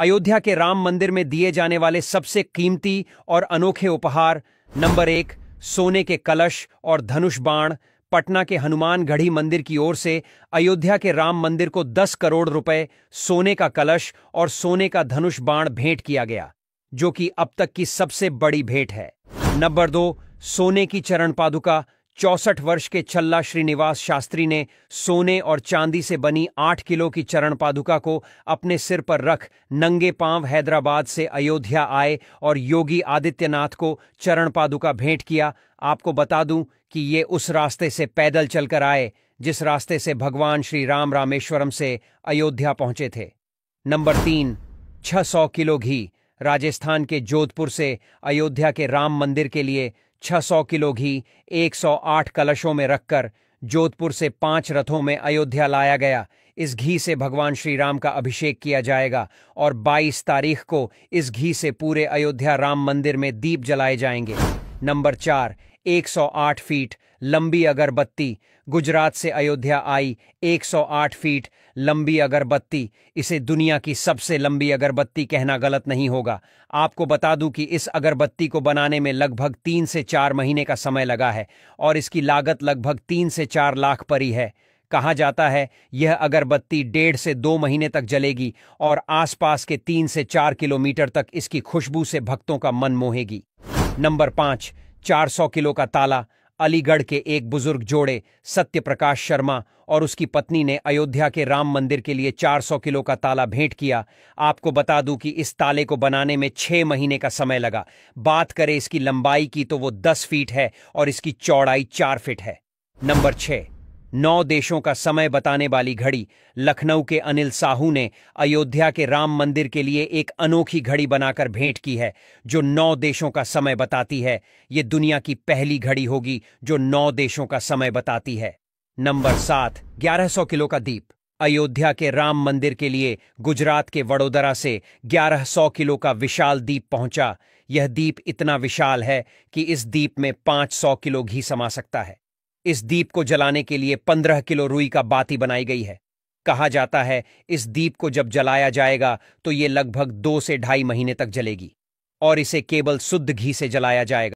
अयोध्या के राम मंदिर में दिए जाने वाले सबसे कीमती और अनोखे उपहार नंबर एक सोने के कलश और धनुष बाण पटना के हनुमान गढ़ी मंदिर की ओर से अयोध्या के राम मंदिर को 10 करोड़ रुपए सोने का कलश और सोने का धनुष बाण भेंट किया गया जो कि अब तक की सबसे बड़ी भेंट है नंबर दो सोने की चरण पादुका चौसठ वर्ष के छल्ला श्रीनिवास शास्त्री ने सोने और चांदी से बनी आठ किलो की चरण पादुका को अपने सिर पर रख नंगे पांव हैदराबाद से अयोध्या आए और योगी आदित्यनाथ को चरण पादुका भेंट किया आपको बता दूं कि ये उस रास्ते से पैदल चलकर आए जिस रास्ते से भगवान श्री राम रामेश्वरम से अयोध्या पहुंचे थे नंबर तीन 600 किलो घी राजस्थान के जोधपुर से अयोध्या के राम मंदिर के लिए 600 किलो घी 108 कलशों में रखकर जोधपुर से पांच रथों में अयोध्या लाया गया इस घी से भगवान श्री राम का अभिषेक किया जाएगा और 22 तारीख को इस घी से पूरे अयोध्या राम मंदिर में दीप जलाए जाएंगे नंबर चार 108 फीट लंबी अगरबत्ती गुजरात से अयोध्या आई 108 फीट लंबी अगरबत्ती इसे दुनिया की सबसे लंबी अगरबत्ती कहना गलत नहीं होगा आपको बता दूं कि इस अगरबत्ती को बनाने में लगभग तीन से चार महीने का समय लगा है और इसकी लागत लगभग तीन से चार लाख परी है कहा जाता है यह अगरबत्ती डेढ़ से दो महीने तक जलेगी और आसपास के तीन से चार किलोमीटर तक इसकी खुशबू से भक्तों का मन मोहेगी नंबर पांच 400 किलो का ताला अलीगढ़ के एक बुजुर्ग जोड़े सत्य प्रकाश शर्मा और उसकी पत्नी ने अयोध्या के राम मंदिर के लिए 400 किलो का ताला भेंट किया आपको बता दूं कि इस ताले को बनाने में छह महीने का समय लगा बात करें इसकी लंबाई की तो वो 10 फीट है और इसकी चौड़ाई 4 फीट है नंबर छह नौ देशों का समय बताने वाली घड़ी लखनऊ के अनिल साहू ने अयोध्या के राम मंदिर के लिए एक अनोखी घड़ी बनाकर भेंट की है जो नौ देशों का समय बताती है ये दुनिया की पहली घड़ी होगी जो नौ देशों का समय बताती है नंबर सात ग्यारह सौ किलो का दीप अयोध्या के राम मंदिर के लिए गुजरात के वडोदरा से 1100 किलो का विशाल दीप पहुंचा यह दीप इतना विशाल है कि इस दीप में 500 किलो घी समा सकता है इस दीप को जलाने के लिए पंद्रह किलो रुई का बाती बनाई गई है कहा जाता है इस दीप को जब जलाया जाएगा तो ये लगभग दो से ढाई महीने तक जलेगी और इसे केवल शुद्ध घी से जलाया जाएगा